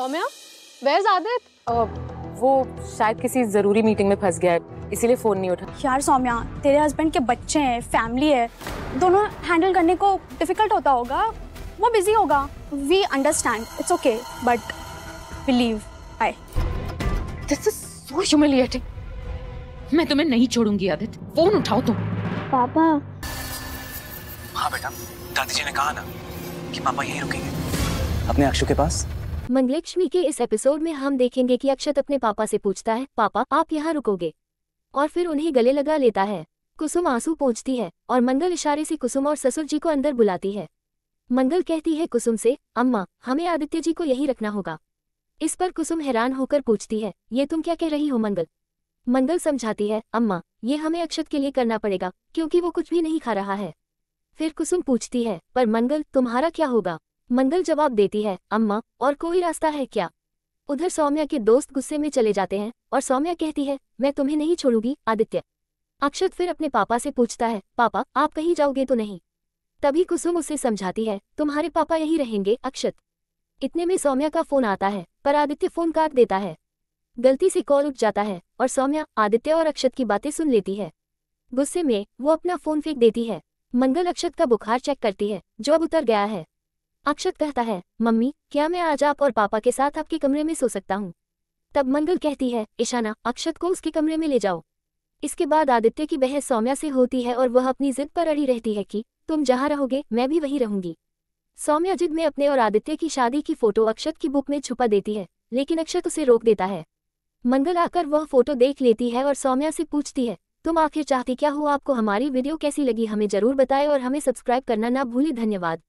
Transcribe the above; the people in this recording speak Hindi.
सौम्या वेयर आदित वो शायद किसी जरूरी मीटिंग में फंस गया है इसीलिए फोन नहीं उठा यार सौम्या तेरे हस्बैंड के बच्चे हैं फैमिली है दोनों हैंडल करने को डिफिकल्ट होता होगा वो बिजी होगा we understand it's okay but believe I this is so humiliating मैं तुम्हें नहीं छोड़ूंगी आदित फोन उठाओ तुम पापा हाँ बेटा दादी जी ने कहा ना कि पापा यहीं रुकेंगे अपने अक्षु के पास मंगलक्ष्मी के इस एपिसोड में हम देखेंगे कि अक्षत अपने पापा से पूछता है पापा आप यहाँ रुकोगे और फिर उन्हें गले लगा लेता है कुसुम आंसू पहुँचती है और मंगल इशारे से कुसुम और ससुर जी को अंदर बुलाती है मंगल कहती है कुसुम से अम्मा हमें आदित्य जी को यही रखना होगा इस पर कुसुम हैरान होकर पूछती है ये तुम क्या कह रही हो मंगल मंगल समझाती है अम्मा ये हमें अक्षत के लिए करना पड़ेगा क्योंकि वो कुछ भी नहीं खा रहा है फिर कुसुम पूछती है पर मंगल तुम्हारा क्या होगा मंगल जवाब देती है अम्मा और कोई रास्ता है क्या उधर सौम्या के दोस्त गुस्से में चले जाते हैं और सौम्या कहती है मैं तुम्हें नहीं छोड़ूंगी आदित्य अक्षत फिर अपने पापा से पूछता है पापा आप कहीं जाओगे तो नहीं तभी कुसुम उसे समझाती है तुम्हारे पापा यहीं रहेंगे अक्षत इतने में सौम्या का फोन आता है पर आदित्य फोन काट देता है गलती से कॉल उठ जाता है और सौम्या आदित्य और अक्षत की बातें सुन लेती है गुस्से में वो अपना फोन फेंक देती है मंगल अक्षत का बुखार चेक करती है जो अब उतर गया है अक्षत कहता है मम्मी क्या मैं आज आप और पापा के साथ आपके कमरे में सो सकता हूँ तब मंगल कहती है ईशाना अक्षत को उसके कमरे में ले जाओ इसके बाद आदित्य की बहस सौम्या से होती है और वह अपनी जिद पर अड़ी रहती है कि तुम जहाँ रहोगे मैं भी वहीं रहूंगी सौम्या जिद में अपने और आदित्य की शादी की फोटो अक्षत की बुक में छुपा देती है लेकिन अक्षत उसे रोक देता है मंगल आकर वह फोटो देख लेती है और सौम्या से पूछती है तुम आखिर चाहती क्या हो आपको हमारी वीडियो कैसी लगी हमें जरूर बताएं और हमें सब्सक्राइब करना ना भूलें धन्यवाद